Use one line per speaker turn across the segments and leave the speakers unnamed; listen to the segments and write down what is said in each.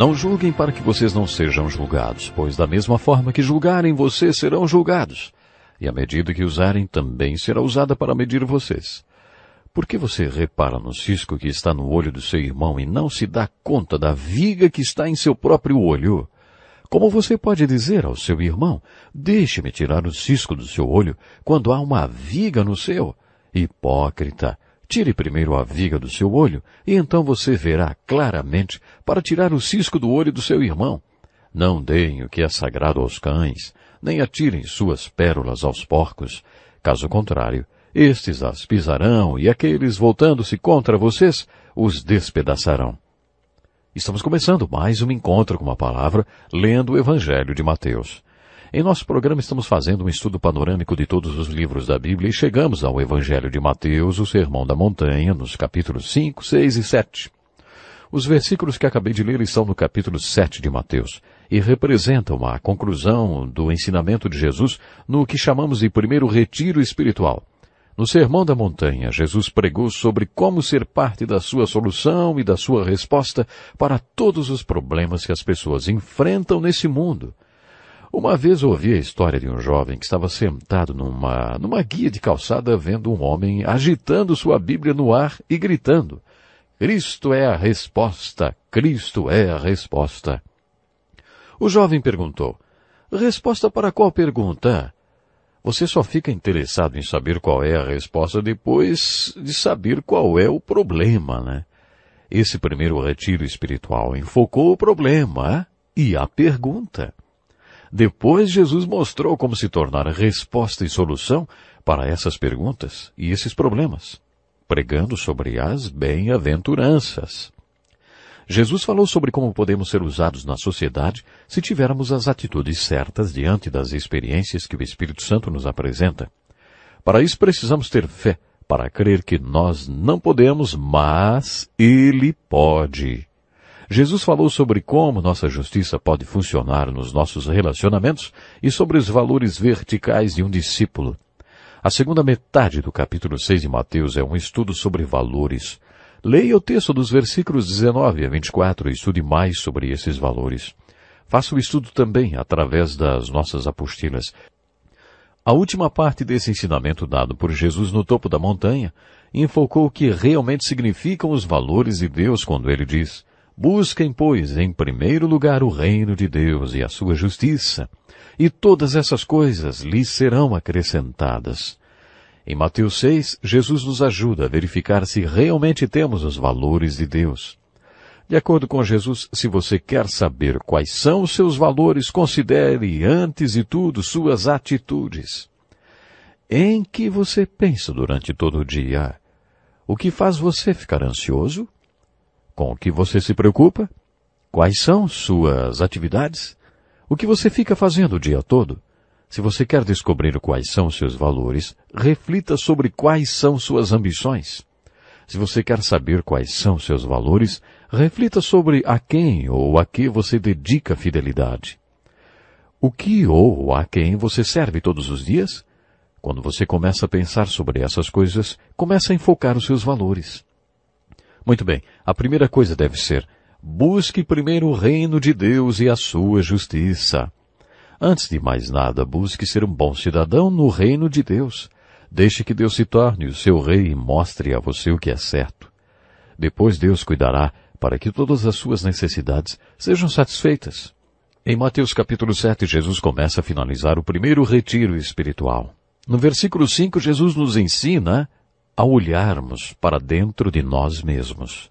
Não julguem para que vocês não sejam julgados, pois da mesma forma que julgarem vocês serão julgados, e a medida que usarem também será usada para medir vocês. Por que você repara no cisco que está no olho do seu irmão e não se dá conta da viga que está em seu próprio olho? Como você pode dizer ao seu irmão, deixe-me tirar o cisco do seu olho, quando há uma viga no seu? Hipócrita! Tire primeiro a viga do seu olho, e então você verá claramente para tirar o cisco do olho do seu irmão. Não deem o que é sagrado aos cães, nem atirem suas pérolas aos porcos. Caso contrário, estes as pisarão e aqueles voltando-se contra vocês os despedaçarão. Estamos começando mais um encontro com a palavra, lendo o Evangelho de Mateus. Em nosso programa estamos fazendo um estudo panorâmico de todos os livros da Bíblia e chegamos ao Evangelho de Mateus, o Sermão da Montanha, nos capítulos 5, 6 e 7. Os versículos que acabei de ler estão no capítulo 7 de Mateus e representam a conclusão do ensinamento de Jesus no que chamamos de primeiro retiro espiritual. No Sermão da Montanha, Jesus pregou sobre como ser parte da sua solução e da sua resposta para todos os problemas que as pessoas enfrentam nesse mundo uma vez ouvi a história de um jovem que estava sentado numa, numa guia de calçada vendo um homem agitando sua Bíblia no ar e gritando: Cristo é a resposta! Cristo é a resposta! O jovem perguntou: Resposta para qual pergunta? Você só fica interessado em saber qual é a resposta depois de saber qual é o problema, né? Esse primeiro retiro espiritual enfocou o problema e a pergunta. Depois Jesus mostrou como se tornar resposta e solução para essas perguntas e esses problemas, pregando sobre as bem-aventuranças. Jesus falou sobre como podemos ser usados na sociedade se tivermos as atitudes certas diante das experiências que o Espírito Santo nos apresenta. Para isso precisamos ter fé, para crer que nós não podemos, mas Ele pode. Jesus falou sobre como nossa justiça pode funcionar nos nossos relacionamentos e sobre os valores verticais de um discípulo. A segunda metade do capítulo 6 de Mateus é um estudo sobre valores. Leia o texto dos versículos 19 a 24 e estude mais sobre esses valores. Faça o estudo também através das nossas apostilas. A última parte desse ensinamento dado por Jesus no topo da montanha enfocou o que realmente significam os valores de Deus quando ele diz: Busquem, pois, em primeiro lugar o reino de Deus e a sua justiça, e todas essas coisas lhes serão acrescentadas. Em Mateus 6, Jesus nos ajuda a verificar se realmente temos os valores de Deus. De acordo com Jesus, se você quer saber quais são os seus valores, considere, antes de tudo, suas atitudes. Em que você pensa durante todo o dia? O que faz você ficar ansioso? Com o que você se preocupa? Quais são suas atividades? O que você fica fazendo o dia todo? Se você quer descobrir quais são seus valores, reflita sobre quais são suas ambições. Se você quer saber quais são seus valores, reflita sobre a quem ou a que você dedica fidelidade. O que ou a quem você serve todos os dias? Quando você começa a pensar sobre essas coisas, começa a enfocar os seus valores. Muito bem, a primeira coisa deve ser: busque primeiro o reino de Deus e a sua justiça. Antes de mais nada, busque ser um bom cidadão no reino de Deus. Deixe que Deus se torne o seu rei e mostre a você o que é certo. Depois Deus cuidará para que todas as suas necessidades sejam satisfeitas. Em Mateus capítulo 7, Jesus começa a finalizar o primeiro retiro espiritual. No versículo 5, Jesus nos ensina a olharmos para dentro de nós mesmos.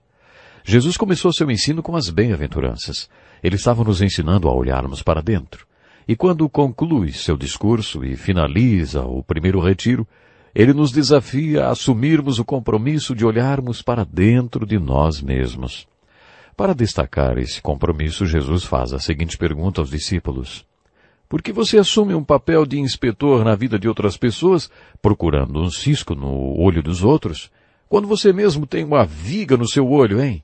Jesus começou seu ensino com as bem-aventuranças. Ele estava nos ensinando a olharmos para dentro. E quando conclui seu discurso e finaliza o primeiro retiro, ele nos desafia a assumirmos o compromisso de olharmos para dentro de nós mesmos. Para destacar esse compromisso, Jesus faz a seguinte pergunta aos discípulos: porque você assume um papel de inspetor na vida de outras pessoas, procurando um cisco no olho dos outros, quando você mesmo tem uma viga no seu olho, hein?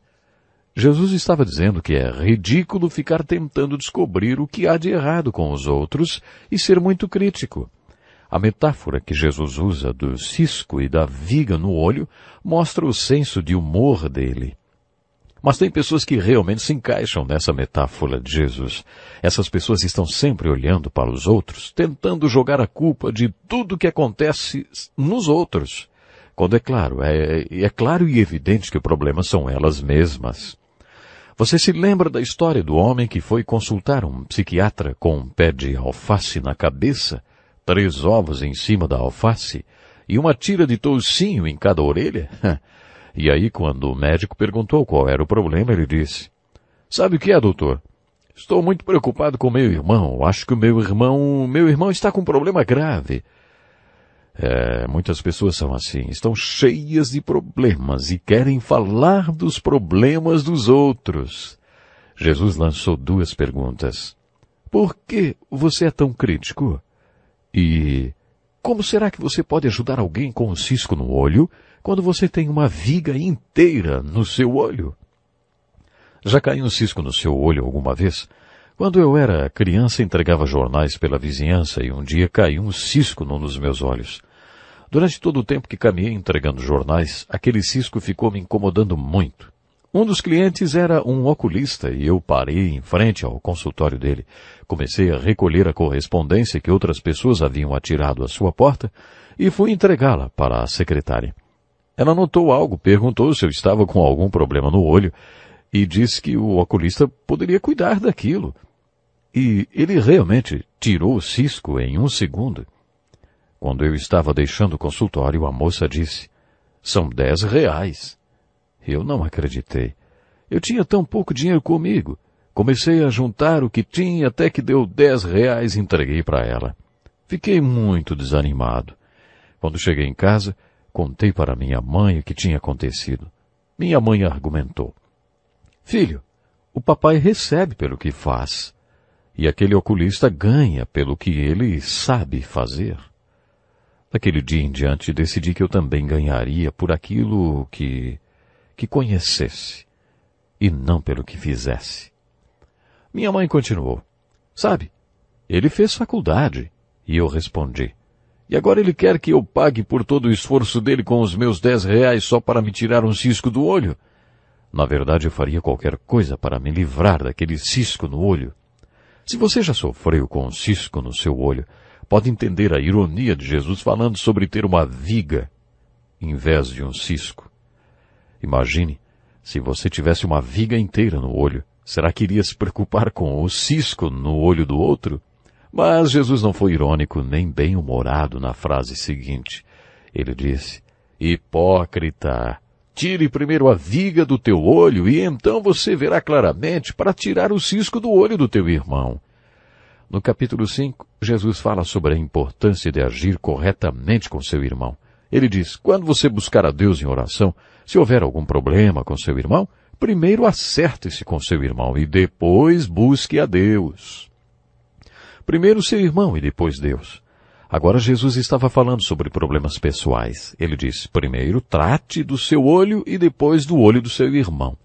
Jesus estava dizendo que é ridículo ficar tentando descobrir o que há de errado com os outros e ser muito crítico. A metáfora que Jesus usa do cisco e da viga no olho mostra o senso de humor dele. Mas tem pessoas que realmente se encaixam nessa metáfora de Jesus. Essas pessoas estão sempre olhando para os outros, tentando jogar a culpa de tudo que acontece nos outros. Quando é claro, é, é claro e evidente que o problema são elas mesmas. Você se lembra da história do homem que foi consultar um psiquiatra com um pé de alface na cabeça, três ovos em cima da alface e uma tira de toucinho em cada orelha? E aí, quando o médico perguntou qual era o problema, ele disse: Sabe o que é, doutor? Estou muito preocupado com meu irmão. Acho que o meu irmão, meu irmão está com um problema grave. É, muitas pessoas são assim, estão cheias de problemas e querem falar dos problemas dos outros. Jesus lançou duas perguntas. Por que você é tão crítico? E como será que você pode ajudar alguém com um cisco no olho quando você tem uma viga inteira no seu olho? Já caiu um cisco no seu olho alguma vez? Quando eu era criança, entregava jornais pela vizinhança e um dia caiu um cisco num dos meus olhos. Durante todo o tempo que caminhei entregando jornais, aquele cisco ficou me incomodando muito. Um dos clientes era um oculista e eu parei em frente ao consultório dele. Comecei a recolher a correspondência que outras pessoas haviam atirado à sua porta e fui entregá-la para a secretária. Ela notou algo, perguntou se eu estava com algum problema no olho e disse que o oculista poderia cuidar daquilo. E ele realmente tirou o cisco em um segundo. Quando eu estava deixando o consultório, a moça disse: São dez reais. Eu não acreditei. Eu tinha tão pouco dinheiro comigo. Comecei a juntar o que tinha até que deu dez reais e entreguei para ela. Fiquei muito desanimado. Quando cheguei em casa, contei para minha mãe o que tinha acontecido. Minha mãe argumentou. Filho, o papai recebe pelo que faz. E aquele oculista ganha pelo que ele sabe fazer. Daquele dia em diante decidi que eu também ganharia por aquilo que que conhecesse e não pelo que fizesse. Minha mãe continuou: Sabe, ele fez faculdade. E eu respondi: E agora ele quer que eu pague por todo o esforço dele com os meus dez reais só para me tirar um cisco do olho? Na verdade, eu faria qualquer coisa para me livrar daquele cisco no olho. Se você já sofreu com um cisco no seu olho, pode entender a ironia de Jesus falando sobre ter uma viga em vez de um cisco. Imagine, se você tivesse uma viga inteira no olho, será que iria se preocupar com o cisco no olho do outro? Mas Jesus não foi irônico nem bem-humorado na frase seguinte. Ele disse, Hipócrita, tire primeiro a viga do teu olho e então você verá claramente para tirar o cisco do olho do teu irmão. No capítulo 5, Jesus fala sobre a importância de agir corretamente com seu irmão. Ele diz: quando você buscar a Deus em oração, se houver algum problema com seu irmão, primeiro acerte-se com seu irmão e depois busque a Deus. Primeiro seu irmão e depois Deus. Agora Jesus estava falando sobre problemas pessoais. Ele diz: primeiro trate do seu olho e depois do olho do seu irmão.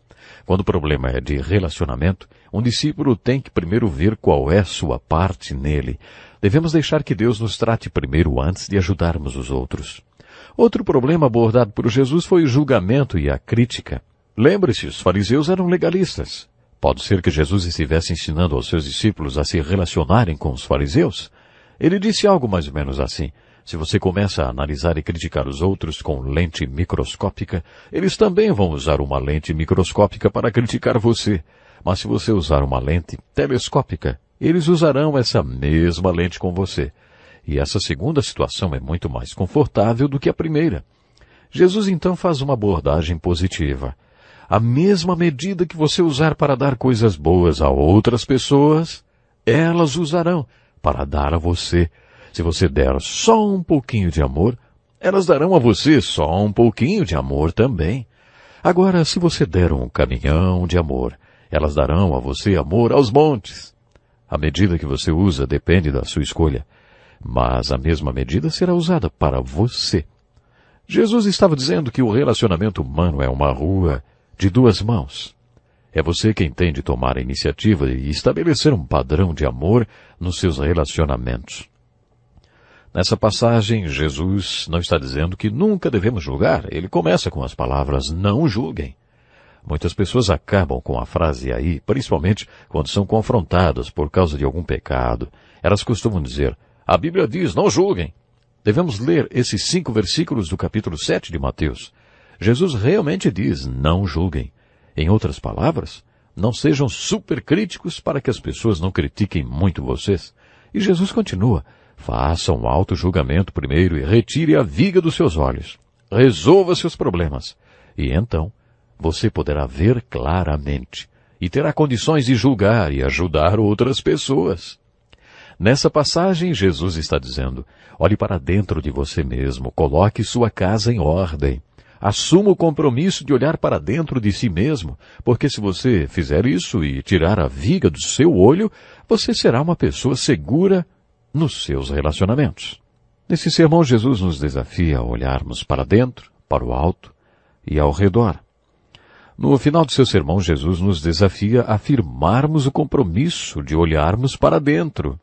Quando o problema é de relacionamento, um discípulo tem que primeiro ver qual é sua parte nele. Devemos deixar que Deus nos trate primeiro antes de ajudarmos os outros. Outro problema abordado por Jesus foi o julgamento e a crítica. Lembre-se, os fariseus eram legalistas. Pode ser que Jesus estivesse ensinando aos seus discípulos a se relacionarem com os fariseus. Ele disse algo mais ou menos assim. Se você começa a analisar e criticar os outros com lente microscópica, eles também vão usar uma lente microscópica para criticar você. Mas se você usar uma lente telescópica, eles usarão essa mesma lente com você. E essa segunda situação é muito mais confortável do que a primeira. Jesus então faz uma abordagem positiva. A mesma medida que você usar para dar coisas boas a outras pessoas, elas usarão para dar a você. Se você der só um pouquinho de amor, elas darão a você só um pouquinho de amor também. Agora, se você der um caminhão de amor, elas darão a você amor aos montes. A medida que você usa depende da sua escolha mas a mesma medida será usada para você. Jesus estava dizendo que o relacionamento humano é uma rua de duas mãos. É você quem tem de tomar a iniciativa e estabelecer um padrão de amor nos seus relacionamentos. Nessa passagem, Jesus não está dizendo que nunca devemos julgar. Ele começa com as palavras não julguem. Muitas pessoas acabam com a frase aí, principalmente quando são confrontadas por causa de algum pecado. Elas costumam dizer, a Bíblia diz: não julguem. Devemos ler esses cinco versículos do capítulo 7 de Mateus. Jesus realmente diz: não julguem. Em outras palavras, não sejam supercríticos para que as pessoas não critiquem muito vocês. E Jesus continua: faça um alto julgamento primeiro e retire a viga dos seus olhos. Resolva seus problemas. E então, você poderá ver claramente e terá condições de julgar e ajudar outras pessoas. Nessa passagem, Jesus está dizendo: olhe para dentro de você mesmo, coloque sua casa em ordem. Assuma o compromisso de olhar para dentro de si mesmo, porque se você fizer isso e tirar a viga do seu olho, você será uma pessoa segura nos seus relacionamentos. Nesse sermão, Jesus nos desafia a olharmos para dentro, para o alto e ao redor. No final do seu sermão, Jesus nos desafia a afirmarmos o compromisso de olharmos para dentro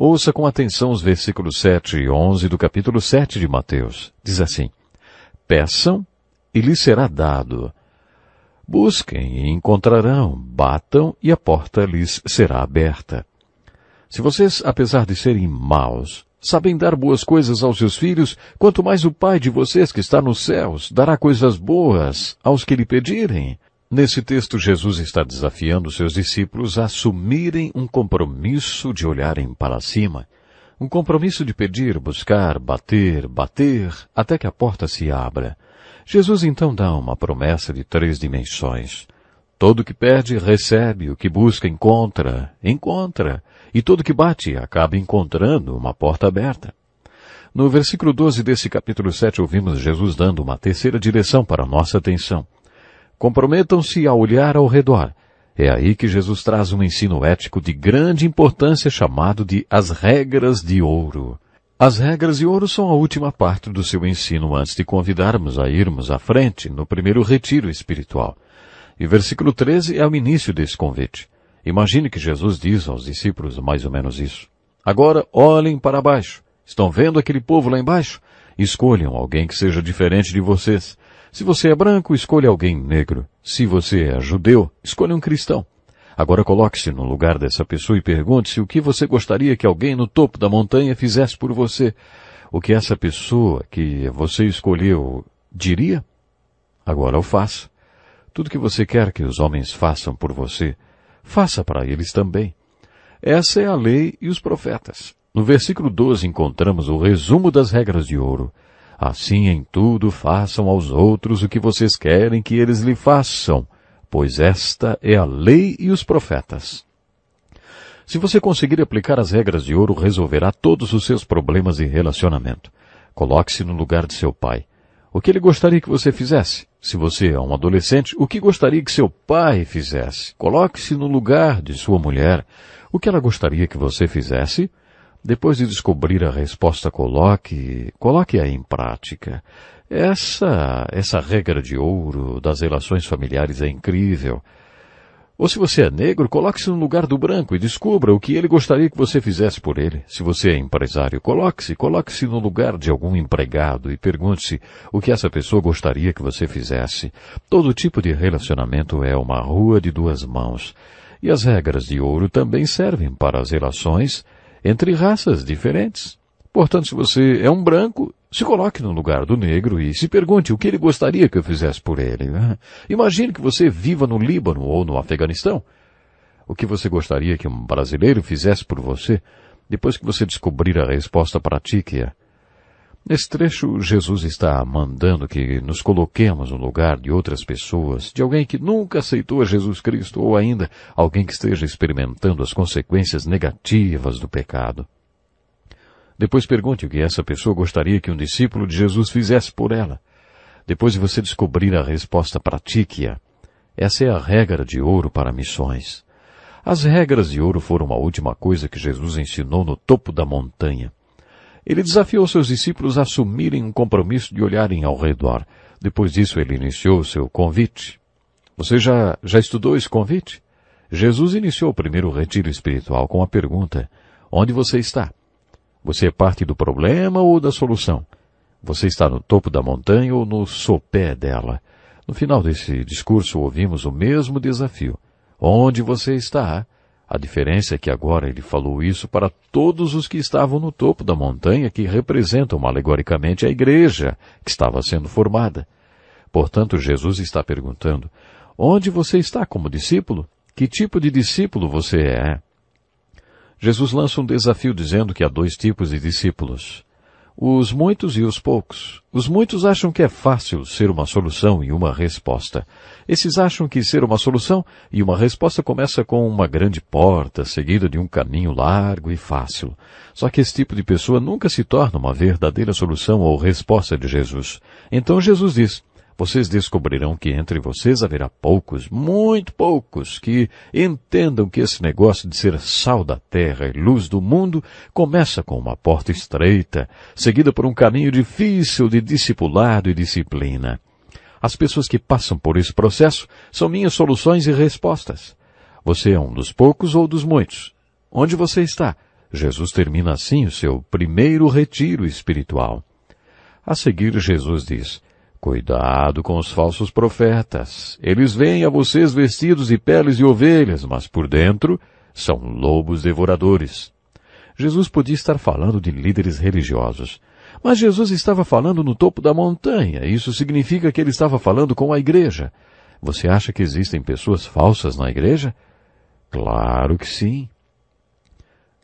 Ouça com atenção os versículos 7 e 11 do capítulo 7 de Mateus. Diz assim: Peçam e lhes será dado. Busquem e encontrarão, batam e a porta lhes será aberta. Se vocês, apesar de serem maus, sabem dar boas coisas aos seus filhos, quanto mais o Pai de vocês que está nos céus dará coisas boas aos que lhe pedirem. Nesse texto, Jesus está desafiando seus discípulos a assumirem um compromisso de olharem para cima, um compromisso de pedir, buscar, bater, bater, até que a porta se abra. Jesus então dá uma promessa de três dimensões. Todo que perde, recebe, o que busca, encontra, encontra, e todo que bate, acaba encontrando uma porta aberta. No versículo 12 desse capítulo 7, ouvimos Jesus dando uma terceira direção para nossa atenção. Comprometam-se a olhar ao redor. É aí que Jesus traz um ensino ético de grande importância chamado de as regras de ouro. As regras de ouro são a última parte do seu ensino antes de convidarmos a irmos à frente no primeiro retiro espiritual. E versículo 13 é o início desse convite. Imagine que Jesus diz aos discípulos mais ou menos isso. Agora olhem para baixo. Estão vendo aquele povo lá embaixo? Escolham alguém que seja diferente de vocês. Se você é branco, escolha alguém negro. Se você é judeu, escolha um cristão. Agora coloque-se no lugar dessa pessoa e pergunte-se o que você gostaria que alguém no topo da montanha fizesse por você. O que essa pessoa que você escolheu diria? Agora o faça. Tudo que você quer que os homens façam por você, faça para eles também. Essa é a lei e os profetas. No versículo 12 encontramos o resumo das regras de ouro. Assim em tudo façam aos outros o que vocês querem que eles lhe façam, pois esta é a lei e os profetas. Se você conseguir aplicar as regras de ouro, resolverá todos os seus problemas de relacionamento. Coloque-se no lugar de seu pai. O que ele gostaria que você fizesse? Se você é um adolescente, o que gostaria que seu pai fizesse? Coloque-se no lugar de sua mulher. O que ela gostaria que você fizesse? Depois de descobrir a resposta, coloque, coloque-a em prática. Essa, essa regra de ouro das relações familiares é incrível. Ou se você é negro, coloque-se no lugar do branco e descubra o que ele gostaria que você fizesse por ele. Se você é empresário, coloque-se, coloque-se no lugar de algum empregado e pergunte-se o que essa pessoa gostaria que você fizesse. Todo tipo de relacionamento é uma rua de duas mãos. E as regras de ouro também servem para as relações entre raças diferentes. Portanto, se você é um branco, se coloque no lugar do negro e se pergunte o que ele gostaria que eu fizesse por ele. Né? Imagine que você viva no Líbano ou no Afeganistão. O que você gostaria que um brasileiro fizesse por você depois que você descobrir a resposta, para a Nesse trecho, Jesus está mandando que nos coloquemos no lugar de outras pessoas, de alguém que nunca aceitou a Jesus Cristo ou ainda alguém que esteja experimentando as consequências negativas do pecado. Depois pergunte o que essa pessoa gostaria que um discípulo de Jesus fizesse por ela. Depois de você descobrir a resposta, pratique-a. Essa é a regra de ouro para missões. As regras de ouro foram a última coisa que Jesus ensinou no topo da montanha. Ele desafiou seus discípulos a assumirem um compromisso de olharem ao redor. Depois disso, ele iniciou seu convite. Você já, já estudou esse convite? Jesus iniciou o primeiro retiro espiritual com a pergunta: Onde você está? Você é parte do problema ou da solução? Você está no topo da montanha ou no sopé dela? No final desse discurso, ouvimos o mesmo desafio. Onde você está? A diferença é que agora ele falou isso para todos os que estavam no topo da montanha, que representam alegoricamente a igreja que estava sendo formada. Portanto, Jesus está perguntando: onde você está como discípulo? Que tipo de discípulo você é? Jesus lança um desafio dizendo que há dois tipos de discípulos os muitos e os poucos. Os muitos acham que é fácil ser uma solução e uma resposta. Esses acham que ser uma solução e uma resposta começa com uma grande porta, seguida de um caminho largo e fácil. Só que esse tipo de pessoa nunca se torna uma verdadeira solução ou resposta de Jesus. Então Jesus diz, vocês descobrirão que entre vocês haverá poucos, muito poucos, que entendam que esse negócio de ser sal da terra e luz do mundo começa com uma porta estreita, seguida por um caminho difícil de discipulado e disciplina. As pessoas que passam por esse processo são minhas soluções e respostas. Você é um dos poucos ou dos muitos? Onde você está? Jesus termina assim o seu primeiro retiro espiritual. A seguir, Jesus diz, Cuidado com os falsos profetas. Eles vêm a vocês vestidos de peles de ovelhas, mas por dentro são lobos devoradores. Jesus podia estar falando de líderes religiosos, mas Jesus estava falando no topo da montanha. Isso significa que ele estava falando com a igreja. Você acha que existem pessoas falsas na igreja? Claro que sim.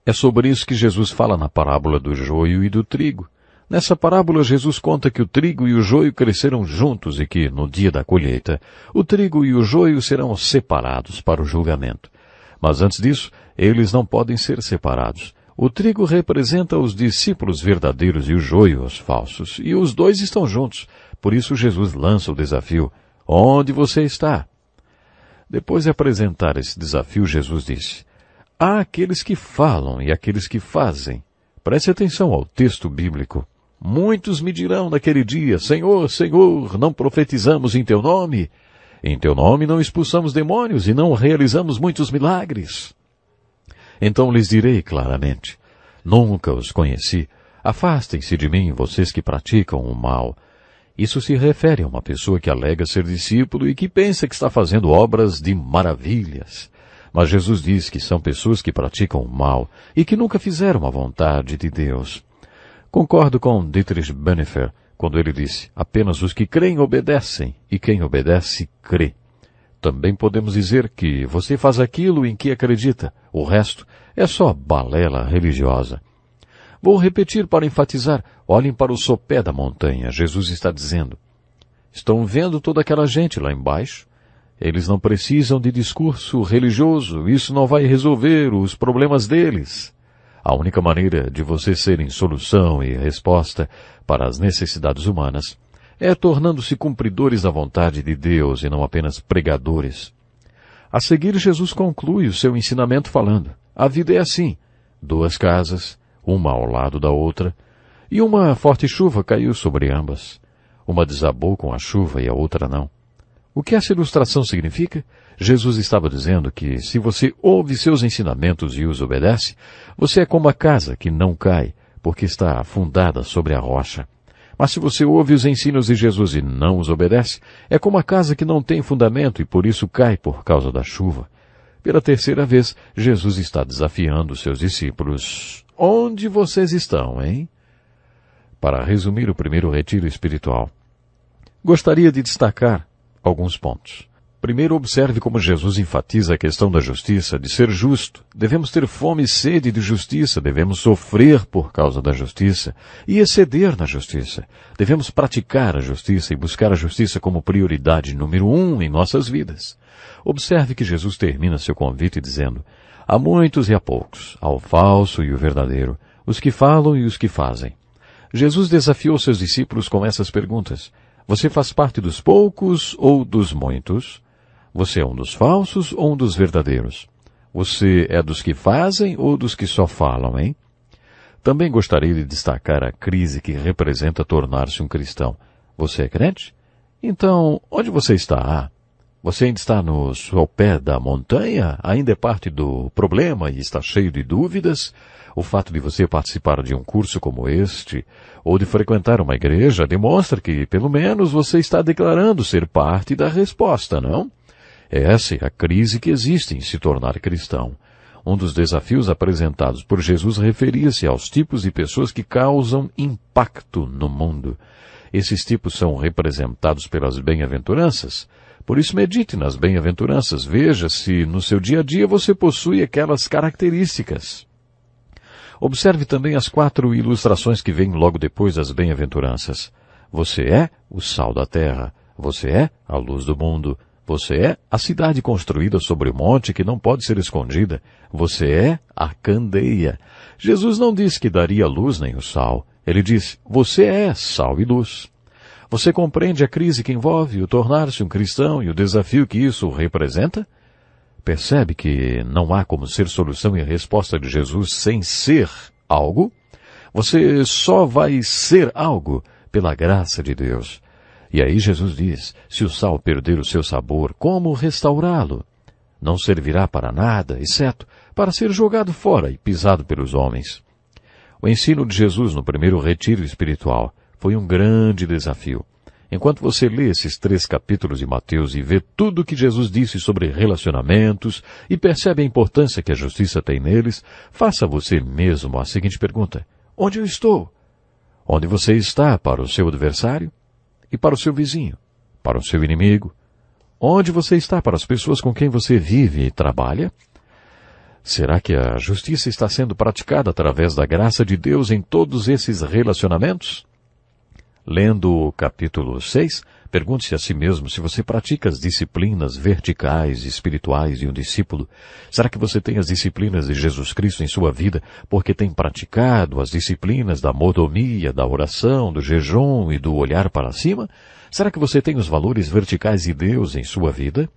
É sobre isso que Jesus fala na parábola do joio e do trigo. Nessa parábola, Jesus conta que o trigo e o joio cresceram juntos e que, no dia da colheita, o trigo e o joio serão separados para o julgamento. Mas antes disso, eles não podem ser separados. O trigo representa os discípulos verdadeiros e o joio os falsos, e os dois estão juntos. Por isso, Jesus lança o desafio: Onde você está? Depois de apresentar esse desafio, Jesus disse: Há aqueles que falam e aqueles que fazem. Preste atenção ao texto bíblico. Muitos me dirão naquele dia: Senhor, Senhor, não profetizamos em teu nome? Em teu nome não expulsamos demônios e não realizamos muitos milagres. Então lhes direi claramente: Nunca os conheci. Afastem-se de mim, vocês que praticam o mal. Isso se refere a uma pessoa que alega ser discípulo e que pensa que está fazendo obras de maravilhas. Mas Jesus diz que são pessoas que praticam o mal e que nunca fizeram a vontade de Deus. Concordo com Dietrich Bonhoeffer quando ele disse: apenas os que creem obedecem, e quem obedece crê. Também podemos dizer que você faz aquilo em que acredita, o resto é só balela religiosa. Vou repetir para enfatizar: olhem para o sopé da montanha, Jesus está dizendo. Estão vendo toda aquela gente lá embaixo? Eles não precisam de discurso religioso, isso não vai resolver os problemas deles. A única maneira de vocês serem solução e resposta para as necessidades humanas é tornando-se cumpridores da vontade de Deus e não apenas pregadores. A seguir, Jesus conclui o seu ensinamento falando: A vida é assim, duas casas, uma ao lado da outra, e uma forte chuva caiu sobre ambas. Uma desabou com a chuva e a outra não. O que essa ilustração significa? Jesus estava dizendo que se você ouve seus ensinamentos e os obedece, você é como a casa que não cai, porque está afundada sobre a rocha. Mas se você ouve os ensinos de Jesus e não os obedece, é como a casa que não tem fundamento e por isso cai por causa da chuva. Pela terceira vez, Jesus está desafiando seus discípulos. Onde vocês estão, hein? Para resumir o primeiro retiro espiritual, gostaria de destacar alguns pontos. Primeiro, observe como Jesus enfatiza a questão da justiça, de ser justo. Devemos ter fome e sede de justiça, devemos sofrer por causa da justiça e exceder na justiça. Devemos praticar a justiça e buscar a justiça como prioridade número um em nossas vidas. Observe que Jesus termina seu convite dizendo: Há muitos e há poucos, há o falso e o verdadeiro, os que falam e os que fazem. Jesus desafiou seus discípulos com essas perguntas. Você faz parte dos poucos ou dos muitos? Você é um dos falsos ou um dos verdadeiros? Você é dos que fazem ou dos que só falam, hein? Também gostaria de destacar a crise que representa tornar-se um cristão. Você é crente? Então, onde você está? Ah, você ainda está no, seu pé da montanha? Ainda é parte do problema e está cheio de dúvidas? O fato de você participar de um curso como este, ou de frequentar uma igreja, demonstra que, pelo menos, você está declarando ser parte da resposta, não? Essa é a crise que existe em se tornar cristão. Um dos desafios apresentados por Jesus referia-se aos tipos de pessoas que causam impacto no mundo. Esses tipos são representados pelas bem-aventuranças, por isso, medite nas bem-aventuranças. Veja se no seu dia a dia você possui aquelas características. Observe também as quatro ilustrações que vêm logo depois das bem-aventuranças. Você é o sal da terra. Você é a luz do mundo. Você é a cidade construída sobre o monte que não pode ser escondida. Você é a candeia. Jesus não disse que daria luz nem o sal. Ele disse: você é sal e luz. Você compreende a crise que envolve o tornar-se um cristão e o desafio que isso representa? Percebe que não há como ser solução e resposta de Jesus sem ser algo? Você só vai ser algo pela graça de Deus. E aí Jesus diz: se o sal perder o seu sabor, como restaurá-lo? Não servirá para nada, exceto para ser jogado fora e pisado pelos homens. O ensino de Jesus no primeiro retiro espiritual foi um grande desafio. Enquanto você lê esses três capítulos de Mateus e vê tudo o que Jesus disse sobre relacionamentos e percebe a importância que a justiça tem neles, faça você mesmo a seguinte pergunta: Onde eu estou? Onde você está para o seu adversário e para o seu vizinho, para o seu inimigo? Onde você está para as pessoas com quem você vive e trabalha? Será que a justiça está sendo praticada através da graça de Deus em todos esses relacionamentos? Lendo o capítulo 6, pergunte-se a si mesmo se você pratica as disciplinas verticais espirituais de um discípulo. Será que você tem as disciplinas de Jesus Cristo em sua vida porque tem praticado as disciplinas da modomia, da oração, do jejum e do olhar para cima? Será que você tem os valores verticais de Deus em sua vida?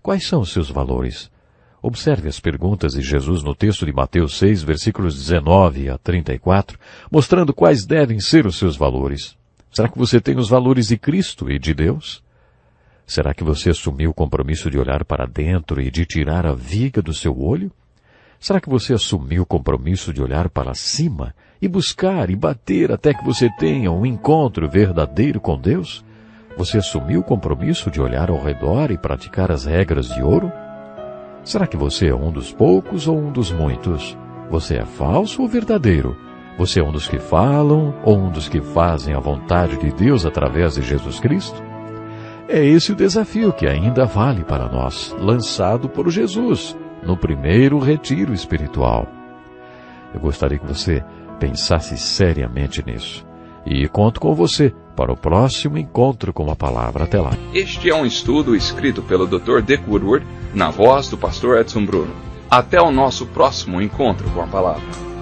Quais são os seus valores? Observe as perguntas de Jesus no texto de Mateus 6, versículos 19 a 34, mostrando quais devem ser os seus valores. Será que você tem os valores de Cristo e de Deus? Será que você assumiu o compromisso de olhar para dentro e de tirar a viga do seu olho? Será que você assumiu o compromisso de olhar para cima e buscar e bater até que você tenha um encontro verdadeiro com Deus? Você assumiu o compromisso de olhar ao redor e praticar as regras de ouro? Será que você é um dos poucos ou um dos muitos? Você é falso ou verdadeiro? Você é um dos que falam ou um dos que fazem a vontade de Deus através de Jesus Cristo? É esse o desafio que ainda vale para nós, lançado por Jesus no primeiro retiro espiritual. Eu gostaria que você pensasse seriamente nisso. E conto com você para o próximo encontro com a palavra. Até lá. Este é um estudo escrito pelo Dr. Dick Woodward, na voz do pastor Edson Bruno. Até o nosso próximo encontro com a palavra.